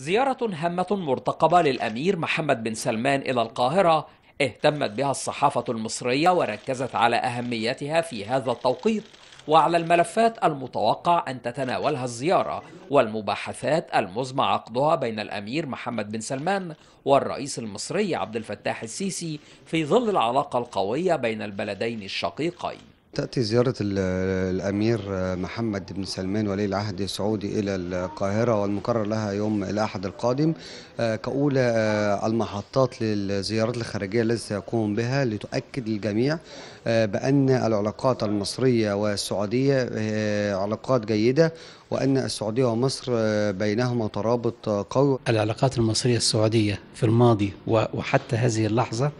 زيارة هامة مرتقبة للأمير محمد بن سلمان إلى القاهرة اهتمت بها الصحافة المصرية وركزت على أهميتها في هذا التوقيت وعلى الملفات المتوقع أن تتناولها الزيارة والمباحثات المزمع عقدها بين الأمير محمد بن سلمان والرئيس المصري عبد الفتاح السيسي في ظل العلاقة القوية بين البلدين الشقيقين تأتي زيارة الأمير محمد بن سلمان ولي العهد السعودي إلى القاهرة والمقرر لها يوم الأحد القادم آه، كأولى آه، المحطات للزيارات الخارجية التي سيقوم بها لتؤكد للجميع آه، بأن العلاقات المصرية والسعودية علاقات جيدة وأن السعودية ومصر بينهما ترابط قوي العلاقات المصرية السعودية في الماضي وحتى هذه اللحظة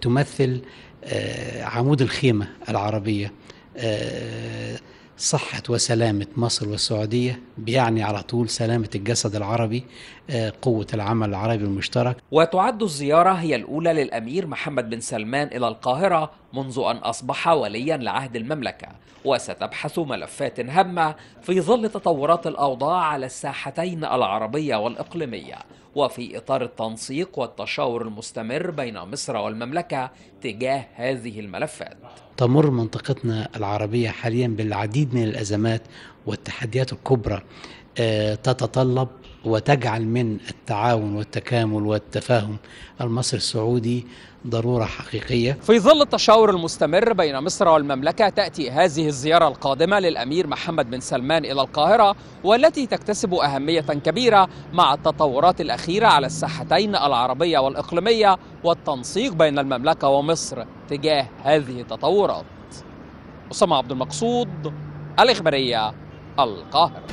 تمثل آه، عمود الخيمة العربية آه، صحة وسلامة مصر والسعودية بيعني على طول سلامة الجسد العربي آه، قوة العمل العربي المشترك وتعد الزيارة هي الأولى للأمير محمد بن سلمان إلى القاهرة منذ أن أصبح وليا لعهد المملكة وستبحث ملفات هامة في ظل تطورات الأوضاع على الساحتين العربية والإقليمية وفي إطار التنسيق والتشاور المستمر بين مصر والمملكة تجاه هذه الملفات تمر منطقتنا العربية حاليا بالعديد من الأزمات والتحديات الكبرى آه، تتطلب وتجعل من التعاون والتكامل والتفاهم المصري السعودي ضروره حقيقيه. في ظل التشاور المستمر بين مصر والمملكه تاتي هذه الزياره القادمه للامير محمد بن سلمان الى القاهره والتي تكتسب اهميه كبيره مع التطورات الاخيره على الساحتين العربيه والاقليميه والتنسيق بين المملكه ومصر تجاه هذه التطورات. اسامه عبد المقصود الاخباريه القاهره.